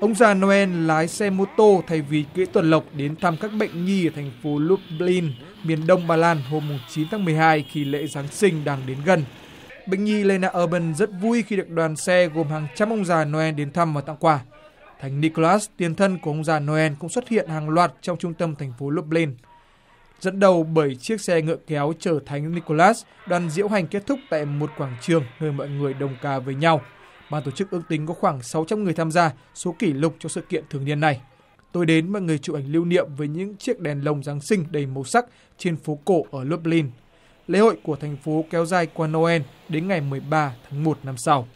Ông già Noel lái xe mô tô thay vì cưỡi tuần lộc đến thăm các bệnh nhi ở thành phố Lublin, miền đông Ba Lan hôm 9 tháng 12 khi lễ Giáng sinh đang đến gần. Bệnh nhi Lena Urban rất vui khi được đoàn xe gồm hàng trăm ông già Noel đến thăm và tặng quà. Thánh Nicholas, tiền thân của ông già Noel cũng xuất hiện hàng loạt trong trung tâm thành phố Lublin. Dẫn đầu bởi chiếc xe ngựa kéo chở Thánh Nicholas, đoàn diễu hành kết thúc tại một quảng trường nơi mọi người đồng ca với nhau. Ban tổ chức ước tính có khoảng 600 người tham gia, số kỷ lục cho sự kiện thường niên này. Tôi đến mà người chụp ảnh lưu niệm với những chiếc đèn lồng Giáng sinh đầy màu sắc trên phố cổ ở Lublin. Lễ hội của thành phố kéo dài qua Noel đến ngày 13 tháng 1 năm sau.